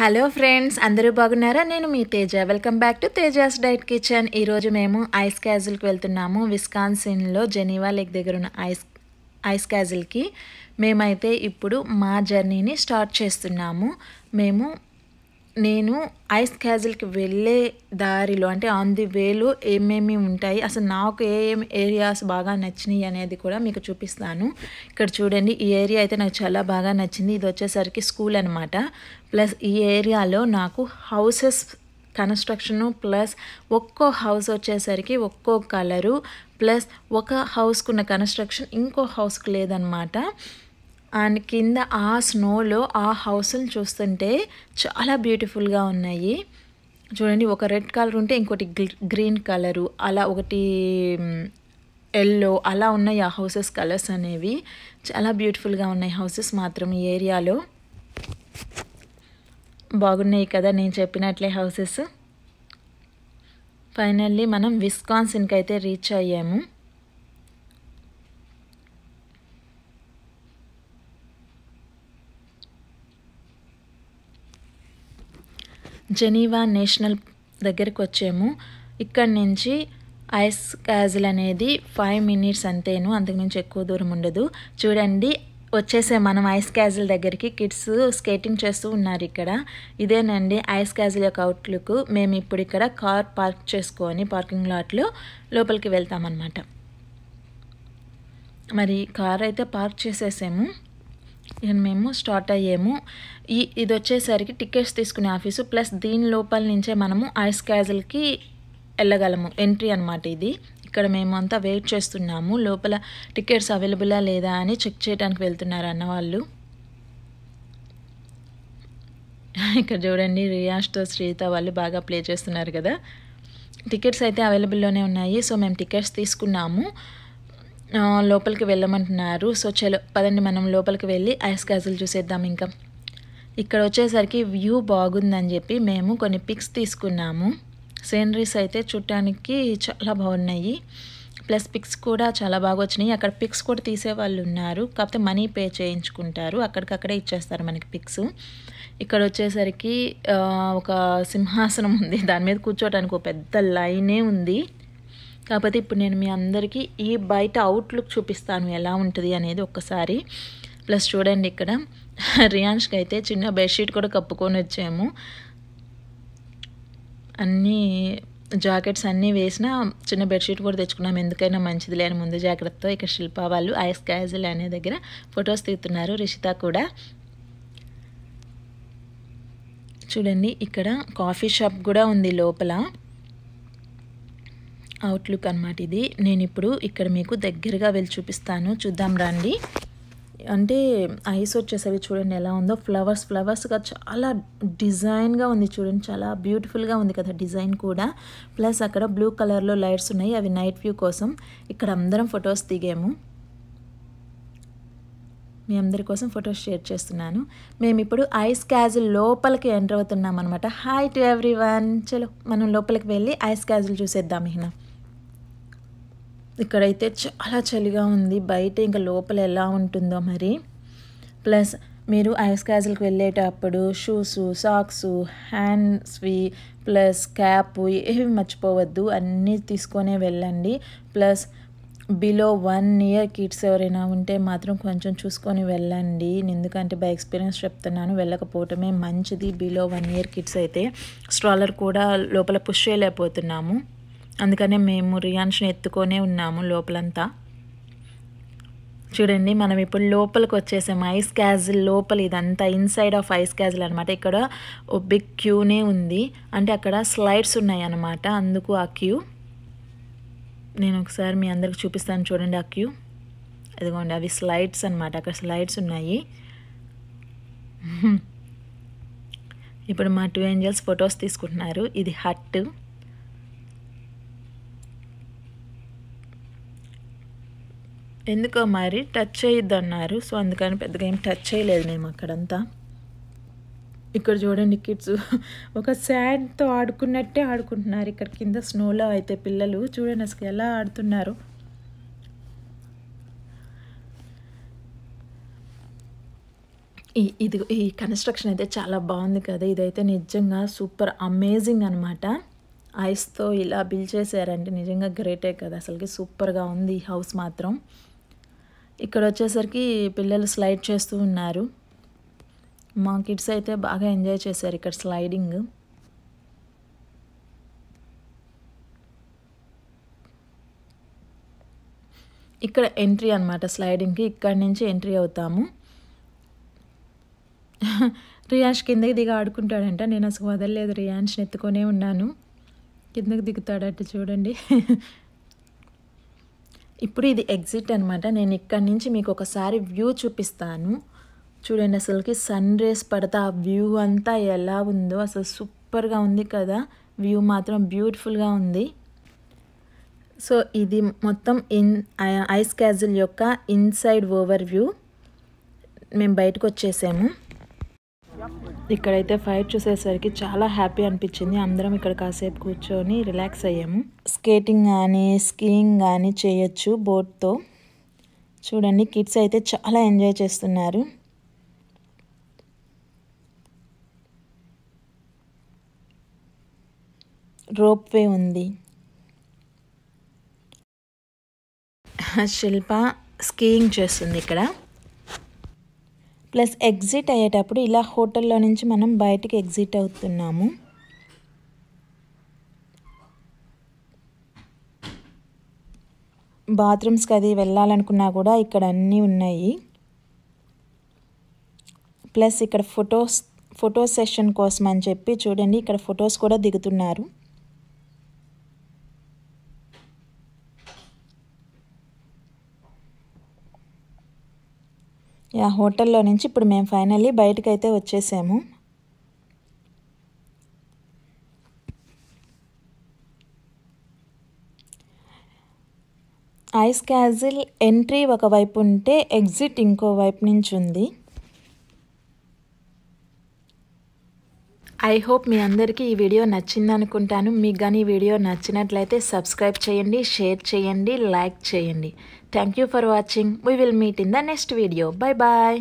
hello friends అందరూ బాగున్నారా నేను మీ Teja welcome back to Teja's diet kitchen ఈరోజు మేము ఐస్ క్యాజిల్కి వెళ్తున్నాము విస్కాన్సిన్లో జెనీవా లేక్ దగ్గర ఉన్న ఐస్ ఐస్ క్యాజిల్కి మేమైతే ఇప్పుడు మా జర్నీని స్టార్ట్ చేస్తున్నాము మేము నేను ఐస్ క్యాజిల్కి వెళ్ళే దారిలో అంటే ఆన్ ది వేలో ఏమేమి ఉంటాయి అసలు నాకు ఏ ఏం ఏరియాస్ బాగా నచ్చినాయి అనేది కూడా మీకు చూపిస్తాను ఇక్కడ చూడండి ఈ ఏరియా అయితే నాకు చాలా బాగా నచ్చింది ఇది వచ్చేసరికి స్కూల్ అనమాట ప్లస్ ఈ ఏరియాలో నాకు హౌసెస్ కన్స్ట్రక్షను ప్లస్ ఒక్కో హౌస్ వచ్చేసరికి ఒక్కో కలరు ప్లస్ ఒక హౌస్కున్న కన్స్ట్రక్షన్ ఇంకో హౌస్కి లేదనమాట అండ్ కింద ఆ స్నోలో ఆ హౌస్ని చూస్తుంటే చాలా బ్యూటిఫుల్గా ఉన్నాయి చూడండి ఒక రెడ్ కలర్ ఉంటే ఇంకోటి గ్రీన్ కలరు అలా ఒకటి ఎల్లో అలా ఉన్నాయి ఆ హౌసెస్ కలర్స్ అనేవి చాలా బ్యూటిఫుల్గా ఉన్నాయి హౌసెస్ మాత్రం ఈ ఏరియాలో బాగున్నాయి కదా నేను చెప్పినట్లే హౌసెస్ ఫైనల్లీ మనం విస్కాన్సిన్కి అయితే రీచ్ అయ్యాము జెనీవా నేషనల్ దగ్గరికి వచ్చాము ఇక్కడి నుంచి ఐస్ క్యాజిల్ అనేది ఫైవ్ మినిట్స్ అంతేను అంతకుమించి ఎక్కువ దూరం ఉండదు చూడండి వచ్చేసే మనం ఐస్ క్యాజిల్ దగ్గరికి కిడ్స్ స్కేటింగ్ చేస్తూ ఉన్నారు ఇక్కడ ఇదేనండి ఐస్ క్యాజిల్ యొక్క అవుట్లుకు మేము ఇప్పుడు ఇక్కడ కార్ పార్క్ చేసుకొని పార్కింగ్ లాట్లో లోపలికి వెళ్తామన్నమాట మరి కార్ అయితే పార్క్ చేసేసాము ఇక మేము స్టార్ట్ అయ్యాము ఈ ఇది వచ్చేసరికి టికెట్స్ తీసుకునే ఆఫీసు ప్లస్ దీని లోపల నుంచే మనము ఐస్ క్యాజల్కి వెళ్ళగలము ఎంట్రీ అనమాట ఇది ఇక్కడ మేము అంతా వెయిట్ చేస్తున్నాము లోపల టికెట్స్ అవైలబులా లేదా అని చెక్ చేయడానికి వెళ్తున్నారు అన్నవాళ్ళు ఇక్కడ చూడండి రియాష్తో శ్రీత వాళ్ళు బాగా ప్లే చేస్తున్నారు కదా టికెట్స్ అయితే అవైలబుల్లోనే ఉన్నాయి సో మేము టికెట్స్ తీసుకున్నాము లోపలికి వెళ్ళమంటున్నారు సో చలో పదండి మనం లోపలికి వెళ్ళి ఐస్ క్యాసిల్ చూసేద్దాం ఇంకా ఇక్కడ వచ్చేసరికి వ్యూ బాగుందని చెప్పి మేము కొన్ని పిక్స్ తీసుకున్నాము సీనరీస్ అయితే చూడటానికి చాలా బాగున్నాయి ప్లస్ పిక్స్ కూడా చాలా బాగా వచ్చినాయి అక్కడ పిక్స్ కూడా తీసే వాళ్ళు ఉన్నారు కాకపోతే మనీ పే చేయించుకుంటారు అక్కడికక్కడే ఇచ్చేస్తారు మనకి పిక్స్ ఇక్కడ వచ్చేసరికి ఒక సింహాసనం ఉంది దాని మీద కూర్చోవడానికి ఒక పెద్ద లైనే ఉంది కాకపోతే ఇప్పుడు నేను మీ అందరికీ ఈ బయట అవుట్లుక్ చూపిస్తాను ఎలా ఉంటుంది అనేది ఒక్కసారి ప్లస్ చూడండి ఇక్కడ రియాన్ష్కి అయితే చిన్న బెడ్షీట్ కూడా కప్పుకొని వచ్చాము అన్నీ జాకెట్స్ అన్నీ వేసినా చిన్న బెడ్షీట్ కూడా తెచ్చుకున్నాం ఎందుకైనా మంచిది లేని ముందు జాగ్రత్తతో ఇక శిల్ప వాళ్ళు ఐస్ క్యాజిల్ అనే దగ్గర ఫొటోస్ తీస్తున్నారు రిషిత కూడా చూడండి ఇక్కడ కాఫీ షాప్ కూడా ఉంది లోపల అవుట్లుక్ అనమాట ఇది నేను ఇప్పుడు ఇక్కడ మీకు దగ్గరగా వెళ్ళి చూపిస్తాను చూద్దాం రండి అంటే ఐస్ వచ్చేసరికి చూడండి ఎలా ఉందో ఫ్లవర్స్ ఫ్లవర్స్గా చాలా డిజైన్గా ఉంది చూడండి చాలా బ్యూటిఫుల్గా ఉంది కదా డిజైన్ కూడా ప్లస్ అక్కడ బ్లూ కలర్లో లైట్స్ ఉన్నాయి అవి నైట్ వ్యూ కోసం ఇక్కడ అందరం ఫొటోస్ దిగాము మీ అందరి కోసం ఫొటోస్ షేర్ చేస్తున్నాను మేము ఇప్పుడు ఐస్ క్యాజుల్ లోపలికి ఎంటర్ అవుతున్నాం అనమాట హాయ్ టు ఎవ్రీ వన్ చలో మనం లోపలికి వెళ్ళి ఐస్ క్యాజుల్ చూసేద్దాం ఇహనా ఇక్కడైతే చాలా చలిగా ఉంది బయట ఇంకా లోపల ఎలా ఉంటుందో మరి ప్లస్ మీరు ఐస్ క్యాజల్కి వెళ్ళేటప్పుడు షూస్ సాక్స్ హ్యాండ్స్వి ప్లస్ క్యాప్ ఏవి మర్చిపోవద్దు అన్నీ తీసుకొనే వెళ్ళండి plus below one year kids ఎవరైనా ఉంటే మాత్రం కొంచెం చూసుకొని వెళ్ళండి ఎందుకంటే బై ఎక్స్పీరియన్స్ చెప్తున్నాను వెళ్ళకపోవటమే మంచిది బిలో వన్ ఇయర్ కిడ్స్ అయితే స్ట్రాలర్ కూడా లోపల పుష్ చేయలేకపోతున్నాము అందుకనే మేము రియాన్షన్ ఎత్తుకొనే ఉన్నాము లోపలంతా చూడండి మనం ఇప్పుడు లోపలికి వచ్చేసాము ఐస్ క్యాజిల్ లోపల ఇదంతా ఇన్సైడ్ ఆఫ్ ఐస్ క్యాజిల్ అనమాట ఇక్కడ ఓ బిగ్ క్యూనే ఉంది అంటే అక్కడ స్లైడ్స్ ఉన్నాయి అనమాట అందుకు ఆ క్యూ నేను ఒకసారి మీ అందరికి చూపిస్తాను చూడండి ఆ క్యూ అదిగోండి అవి స్లైడ్స్ అనమాట అక్కడ స్లైడ్స్ ఉన్నాయి ఇప్పుడు మా టూ ఏంజల్స్ ఫొటోస్ తీసుకుంటున్నారు ఇది హట్ ఎందుకో మరి టచ్ చేయొద్దు అన్నారు సో అందుకని పెద్దగా ఏం టచ్ చేయలేదు మేము అక్కడంతా ఇక్కడ చూడండి కిడ్స్ ఒక శాడ్తో ఆడుకున్నట్టే ఆడుకుంటున్నారు ఇక్కడ కింద స్నోలో అయితే పిల్లలు చూడండి అసలు ఎలా ఆడుతున్నారు ఈ ఇది ఈ కన్స్ట్రక్షన్ అయితే చాలా బాగుంది కదా ఇదైతే నిజంగా సూపర్ అమేజింగ్ అనమాట ఐస్తో ఇలా బిల్ చేశారంటే నిజంగా గ్రేటే కదా అసలుకి సూపర్గా ఉంది ఈ హౌస్ మాత్రం ఇక్కడ వచ్చేసరికి పిల్లలు స్లైడ్ చేస్తూ ఉన్నారు మా కిడ్స్ అయితే బాగా ఎంజాయ్ చేశారు ఇక్కడ స్లైడింగ్ ఇక్కడ ఎంట్రీ అనమాట స్లైడింగ్కి ఇక్కడ నుంచి ఎంట్రీ అవుతాము రియాష్ కిందకి దిగి ఆడుకుంటాడంట నేను అసలు వదలలేదు రియాన్ష్ ఎత్తుకొనే ఉన్నాను కిందకి దిగుతాడట చూడండి ఇప్పుడు ఇది ఎగ్జిట్ అనమాట నేను ఇక్కడ నుంచి మీకు ఒకసారి వ్యూ చూపిస్తాను చూడండి అసలుకి సన్ రేస్ పడతా ఆ వ్యూ అంతా ఎలా ఉందో అసలు సూపర్గా ఉంది కదా వ్యూ మాత్రం బ్యూటిఫుల్గా ఉంది సో ఇది మొత్తం ఇన్ ఐస్ క్యాజిల్ యొక్క ఇన్సైడ్ ఓవర్ వ్యూ మేము బయటకు వచ్చేసాము ఇక్కడైతే ఫైర్ చూసేసరికి చాలా హ్యాపీ అనిపించింది అందరం ఇక్కడ కాసేపు కూర్చొని రిలాక్స్ అయ్యాము స్కేటింగ్ కానీ స్కీయింగ్ కానీ చేయొచ్చు బోట్తో చూడండి కిడ్స్ అయితే చాలా ఎంజాయ్ చేస్తున్నారు రోప్ వే ఉంది శిల్ప స్కీయింగ్ చేస్తుంది ఇక్కడ ప్లస్ ఎగ్జిట్ అయ్యేటప్పుడు ఇలా హోటల్లో నుంచి మనం బయటికి ఎగ్జిట్ అవుతున్నాము బాత్రూమ్స్కి అది వెళ్ళాలనుకున్నా కూడా ఇక్కడ అన్నీ ఉన్నాయి ప్లస్ ఇక్కడ ఫొటోస్ ఫొటో సెషన్ కోసం అని చెప్పి చూడండి ఇక్కడ ఫొటోస్ కూడా దిగుతున్నారు యా హోటల్లో నుంచి ఇప్పుడు మేము ఫైనల్లీ బయటకైతే వచ్చేసాము ఐస్ క్యాజిల్ ఎంట్రీ ఒకవైపు ఉంటే ఎగ్జిట్ ఇంకోవైపు నుంచి ఉంది ఐ హోప్ మీ అందరికీ ఈ వీడియో నచ్చింది అనుకుంటాను మీకు కానీ వీడియో నచ్చినట్లయితే సబ్స్క్రైబ్ చేయండి షేర్ చేయండి లైక్ చేయండి thank for watching we will meet in the next video bye bye